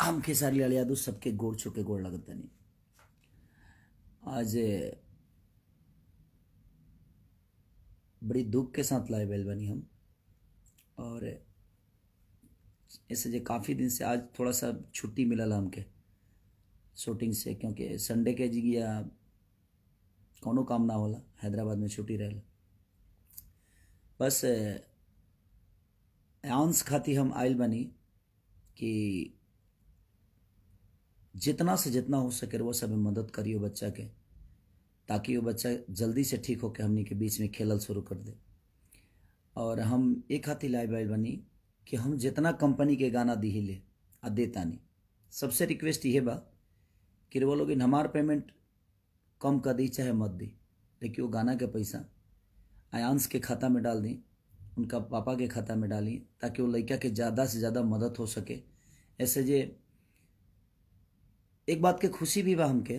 आम खेसारी लाल यादव तो सबके गोड़ छोके गोड़ लगता नहीं आज बड़ी दुख के साथ लाए बैल बनी हम और ऐसे जो काफ़ी दिन से आज थोड़ा सा छुट्टी मिला ला हमके शूटिंग से क्योंकि संडे के जी गया कौनों काम ना होला हैदराबाद में छुट्टी रहे बस एंस खाती हम आयल बनी कि जितना से जितना हो सके वो सब मदद करियो बच्चा के ताकि वो बच्चा जल्दी से ठीक होकर हमने के बीच में खेलल शुरू कर दे और हम एक हाथी लाए बनी कि हम जितना कंपनी के गाना दी ले आ देता नहीं सबसे रिक्वेस्ट ये बा कि वो लोग इन हमार पेमेंट कम कर दी चाहे मत दी लेकिन वो गाना के पैसा आयांश के खाता में डाल दी उनका पापा के खाता में डाली ताकि वो लड़का के ज़्यादा से ज़्यादा मदद हो सके ऐसे जे एक बात के खुशी भी बा हमके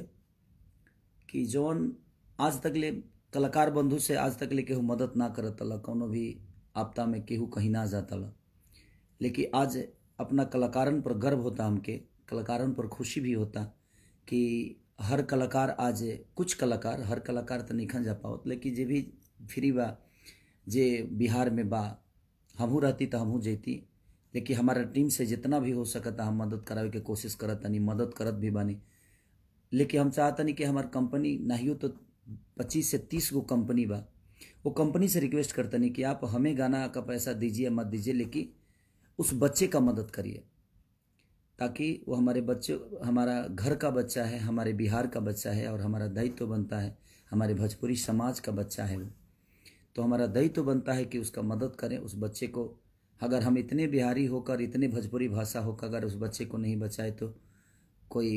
कि जौन आज तक ले कलाकार बंधु से आज तक ले केहू मदद ना करतला कौनो भी आपदा में केहू कहीं ना जाता लेकिन आज अपना कलाकारन पर गर्व होता हमके कलाकारन पर खुशी भी होता कि हर कलाकार आज कुछ कलाकार हर कलाकार तो नहीं जा पाओ लेकिन जे भी फ्री बा जे बिहार में बा हमू रहती तो हमू जेती लेकिन हमारा टीम से जितना भी हो सकता हम मदद करावे के कोशिश करत मदद करत भी बनी लेकिन हम चाहतनी कि हमार कंपनी नहीं तो पच्चीस से तीस गो कंपनी बा वो कंपनी से रिक्वेस्ट करतनी कि आप हमें गाना का पैसा दीजिए मत दीजिए लेकिन उस बच्चे का मदद करिए ताकि वो हमारे बच्चे हमारा घर का बच्चा है हमारे बिहार का बच्चा है और हमारा दायित्व तो बनता है हमारे भोजपुरी समाज का बच्चा है वो तो हमारा दायित्व तो बनता है कि उसका मदद करें उस बच्चे को अगर हम इतने बिहारी होकर इतने भोजपुरी भाषा होकर अगर उस बच्चे को नहीं बचाए तो कोई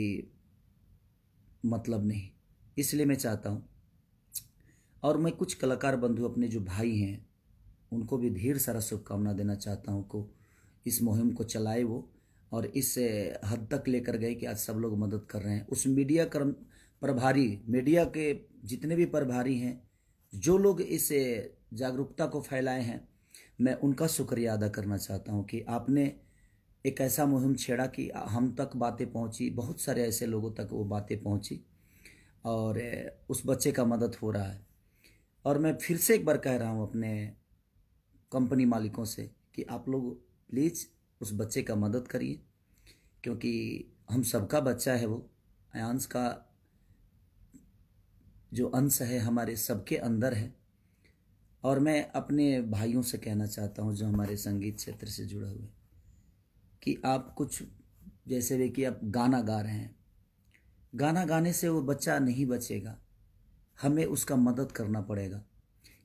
मतलब नहीं इसलिए मैं चाहता हूँ और मैं कुछ कलाकार बंधु अपने जो भाई हैं उनको भी ढेर सारा शुभकामना देना चाहता हूँ को इस मुहिम को चलाए वो और इस हद तक लेकर गए कि आज सब लोग मदद कर रहे हैं उस मीडिया कर्म प्रभारी मीडिया के जितने भी प्रभारी हैं जो लोग इस जागरूकता को फैलाए हैं मैं उनका शुक्रिया अदा करना चाहता हूँ कि आपने एक ऐसा मुहिम छेड़ा कि हम तक बातें पहुँची बहुत सारे ऐसे लोगों तक वो बातें पहुँची और उस बच्चे का मदद हो रहा है और मैं फिर से एक बार कह रहा हूँ अपने कंपनी मालिकों से कि आप लोग प्लीज़ उस बच्चे का मदद करिए क्योंकि हम सबका बच्चा है वो अंश का जो अंश है हमारे सबके अंदर है और मैं अपने भाइयों से कहना चाहता हूँ जो हमारे संगीत क्षेत्र से जुड़े हुए कि आप कुछ जैसे वे कि आप गाना गा रहे हैं गाना गाने से वो बच्चा नहीं बचेगा हमें उसका मदद करना पड़ेगा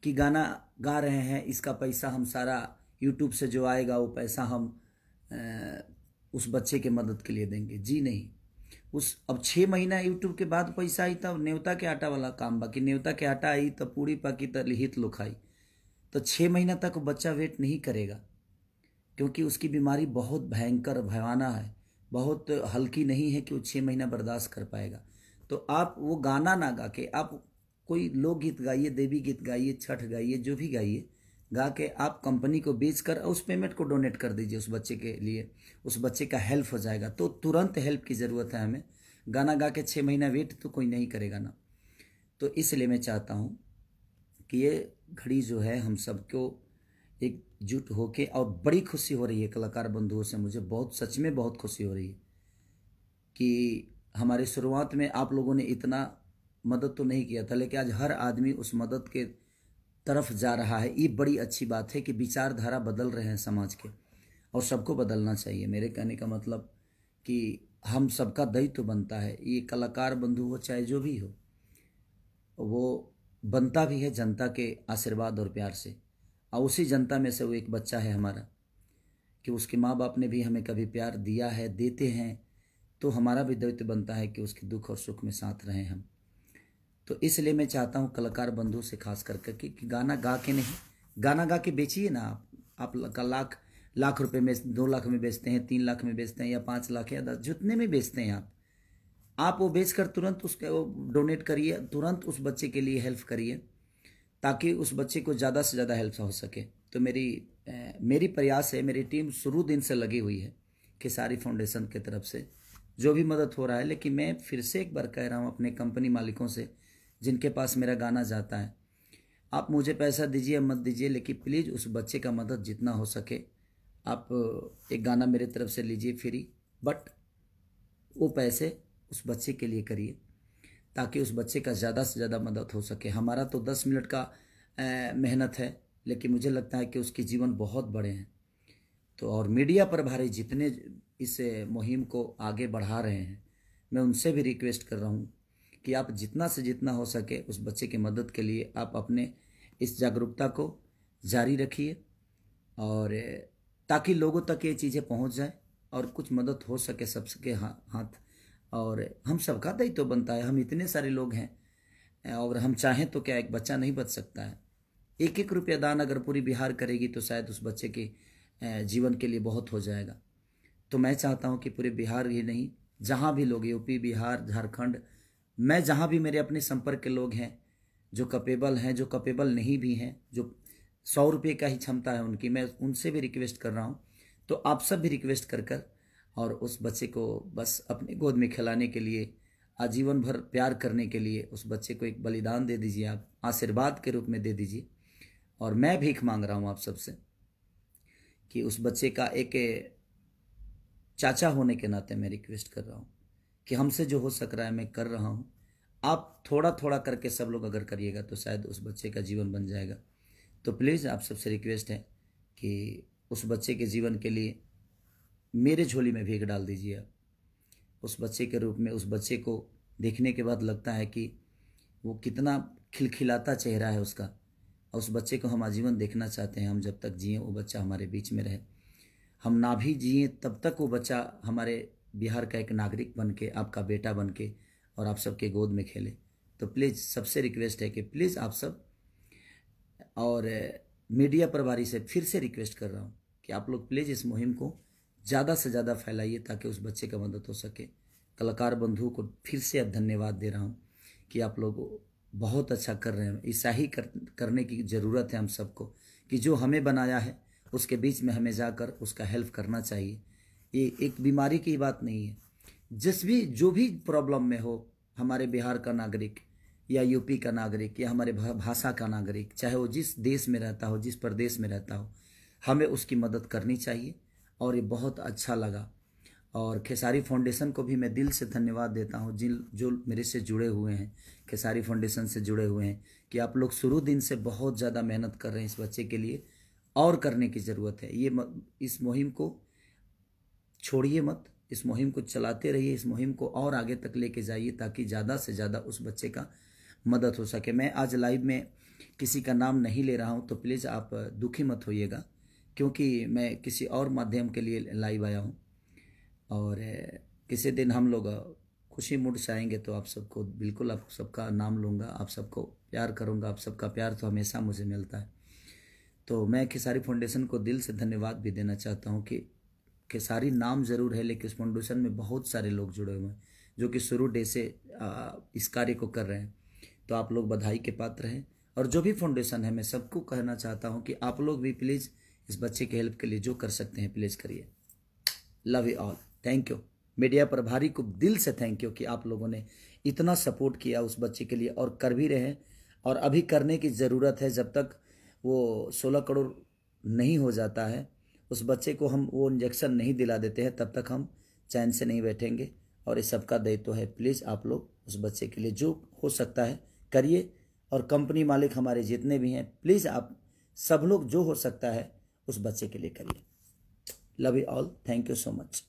कि गाना गा रहे हैं इसका पैसा हम सारा यूट्यूब से जो आएगा वो पैसा हम उस बच्चे के मदद के लिए देंगे जी नहीं उस अब छः महीना यूट्यूब के बाद पैसा आई तब नेवता के आटा वाला काम बाकी नेवता के आटा आई तब पूरी पाकी तो लिहित लुखाई तो छः महीना तक बच्चा वेट नहीं करेगा क्योंकि उसकी बीमारी बहुत भयंकर भयाना है बहुत हल्की नहीं है कि वो छः महीना बर्दाश्त कर पाएगा तो आप वो गाना ना गा के आप कोई लोकगीत गाइए देवी गीत गाइए छठ गाइए जो भी गाइए गा के आप कंपनी को बेच कर उस पेमेंट को डोनेट कर दीजिए उस बच्चे के लिए उस बच्चे का हेल्प हो जाएगा तो तुरंत हेल्प की ज़रूरत है हमें गाना गा के छः महीना वेट तो कोई नहीं करेगा ना तो इसलिए मैं चाहता हूँ कि ये घड़ी जो है हम सबको एकजुट होके और बड़ी खुशी हो रही है कलाकार बंधुओं से मुझे बहुत सच में बहुत खुशी हो रही है कि हमारे शुरुआत में आप लोगों ने इतना मदद तो नहीं किया था लेकिन आज हर आदमी उस मदद के तरफ जा रहा है ये बड़ी अच्छी बात है कि विचारधारा बदल रहे हैं समाज के और सबको बदलना चाहिए मेरे कहने का मतलब कि हम सबका दायित्व तो बनता है ये कलाकार बंधु हो चाहे जो भी हो वो बनता भी है जनता के आशीर्वाद और प्यार से और उसी जनता में से वो एक बच्चा है हमारा कि उसके माँ बाप ने भी हमें कभी प्यार दिया है देते हैं तो हमारा भी दायित्व बनता है कि उसके दुख और सुख में साथ रहें हम तो इसलिए मैं चाहता हूँ कलाकार बंधु से खास करके करके कि गाना गा के नहीं गाना गा के बेचिए ना आप आप लाख लाख रुपए में दो लाख में बेचते हैं तीन लाख में बेचते हैं या पाँच लाख या दस जितने में बेचते हैं आप आप वो बेचकर तुरंत उसके वो डोनेट करिए तुरंत उस बच्चे के लिए हेल्प करिए ताकि उस बच्चे को ज़्यादा से ज़्यादा हेल्प हो सके तो मेरी ए, मेरी प्रयास है मेरी टीम शुरू दिन से लगी हुई है खेसारी फाउंडेशन के तरफ से जो भी मदद हो रहा है लेकिन मैं फिर से एक बार कह रहा हूँ अपने कंपनी मालिकों से जिनके पास मेरा गाना जाता है आप मुझे पैसा दीजिए मत दीजिए लेकिन प्लीज़ उस बच्चे का मदद जितना हो सके आप एक गाना मेरे तरफ से लीजिए फ्री बट वो पैसे उस बच्चे के लिए करिए ताकि उस बच्चे का ज़्यादा से ज़्यादा मदद हो सके हमारा तो दस मिनट का मेहनत है लेकिन मुझे लगता है कि उसके जीवन बहुत बड़े हैं तो और मीडिया प्रभारी जितने इस मुहिम को आगे बढ़ा रहे हैं मैं उनसे भी रिक्वेस्ट कर रहा हूँ कि आप जितना से जितना हो सके उस बच्चे की मदद के लिए आप अपने इस जागरूकता को जारी रखिए और ताकि लोगों तक ये चीज़ें पहुँच जाएँ और कुछ मदद हो सके सबके हाथ और हम सबका दायित्व तो बनता है हम इतने सारे लोग हैं और हम चाहें तो क्या एक बच्चा नहीं बच सकता है एक एक रुपया दान अगर पूरी बिहार करेगी तो शायद उस बच्चे के जीवन के लिए बहुत हो जाएगा तो मैं चाहता हूँ कि पूरे बिहार ही नहीं जहाँ भी लोग यूपी बिहार झारखंड मैं जहाँ भी मेरे अपने संपर्क के लोग हैं जो कपेबल हैं जो कपेबल नहीं भी हैं जो सौ रुपये का ही क्षमता है उनकी मैं उनसे भी रिक्वेस्ट कर रहा हूँ तो आप सब भी रिक्वेस्ट कर कर और उस बच्चे को बस अपने गोद में खिलाने के लिए आजीवन भर प्यार करने के लिए उस बच्चे को एक बलिदान दे दीजिए आप आशीर्वाद के रूप में दे दीजिए और मैं भीख मांग रहा हूँ आप सबसे कि उस बच्चे का एक चाचा होने के नाते मैं रिक्वेस्ट कर रहा हूँ कि हमसे जो हो सक रहा है मैं कर रहा हूँ आप थोड़ा थोड़ा करके सब लोग अगर करिएगा तो शायद उस बच्चे का जीवन बन जाएगा तो प्लीज़ आप सबसे रिक्वेस्ट है कि उस बच्चे के जीवन के लिए मेरे झोली में भीग डाल दीजिए आप उस बच्चे के रूप में उस बच्चे को देखने के बाद लगता है कि वो कितना खिलखिलाता चेहरा है उसका और उस बच्चे को हम आजीवन देखना चाहते हैं हम जब तक जिए वो बच्चा हमारे बीच में रहे हम ना भी जिए तब तक वो बच्चा हमारे बिहार का एक नागरिक बन के आपका बेटा बन के और आप सबके गोद में खेले तो प्लीज़ सबसे रिक्वेस्ट है कि प्लीज़ आप सब और मीडिया प्रभारी से फिर से रिक्वेस्ट कर रहा हूँ कि आप लोग प्लीज़ इस मुहिम को ज़्यादा से ज़्यादा फैलाइए ताकि उस बच्चे का मदद हो सके कलाकार बंधु को फिर से अब धन्यवाद दे रहा हूँ कि आप लोग बहुत अच्छा कर रहे हैं ऐसा ही कर, करने की ज़रूरत है हम सबको कि जो हमें बनाया है उसके बीच में हमें जाकर उसका हेल्प करना चाहिए ये एक बीमारी की बात नहीं है जिस भी जो भी प्रॉब्लम में हो हमारे बिहार का नागरिक या यूपी का नागरिक या हमारे भाषा का नागरिक चाहे वो जिस देश में रहता हो जिस प्रदेश में रहता हो हमें उसकी मदद करनी चाहिए और ये बहुत अच्छा लगा और खेसारी फाउंडेशन को भी मैं दिल से धन्यवाद देता हूँ जिन जो मेरे से जुड़े हुए हैं खेसारी फाउंडेशन से जुड़े हुए हैं कि आप लोग शुरू दिन से बहुत ज़्यादा मेहनत कर रहे हैं इस बच्चे के लिए और करने की ज़रूरत है ये इस मुहिम को छोड़िए मत इस मुहिम को चलाते रहिए इस मुहिम को और आगे तक लेके जाइए ताकि ज़्यादा से ज़्यादा उस बच्चे का मदद हो सके मैं आज लाइव में किसी का नाम नहीं ले रहा हूँ तो प्लीज़ आप दुखी मत होइएगा क्योंकि मैं किसी और माध्यम के लिए लाइव आया हूँ और किसी दिन हम लोग खुशी मूड से आएंगे तो आप सबको बिल्कुल आप सबका नाम लूँगा आप सबको प्यार करूँगा आप सबका प्यार तो हमेशा मुझे मिलता है तो मैं खेसारी फाउंडेशन को दिल से धन्यवाद भी देना चाहता हूँ कि खेसारी नाम ज़रूर है लेकिन इस फाउंडेशन में बहुत सारे लोग जुड़े हुए हैं जो कि शुरू डे से इस कार्य को कर रहे हैं तो आप लोग बधाई के पात्र हैं और जो भी फाउंडेशन है मैं सबको कहना चाहता हूँ कि आप लोग भी प्लीज़ इस बच्चे की हेल्प के लिए जो कर सकते हैं प्लीज़ करिए love you all thank you media प्रभारी को दिल से थैंक यू कि आप लोगों ने इतना सपोर्ट किया उस बच्चे के लिए और कर भी रहे और अभी करने की ज़रूरत है जब तक वो सोलह करोड़ नहीं हो जाता है उस बच्चे को हम वो इंजेक्शन नहीं दिला देते हैं तब तक हम चैन से नहीं बैठेंगे और ये सबका दायित्व तो है प्लीज़ आप लोग उस बच्चे के लिए जो हो सकता है करिए और कंपनी मालिक हमारे जितने भी हैं प्लीज़ आप सब लोग जो हो सकता है उस बच्चे के लिए करिए love you all thank you so much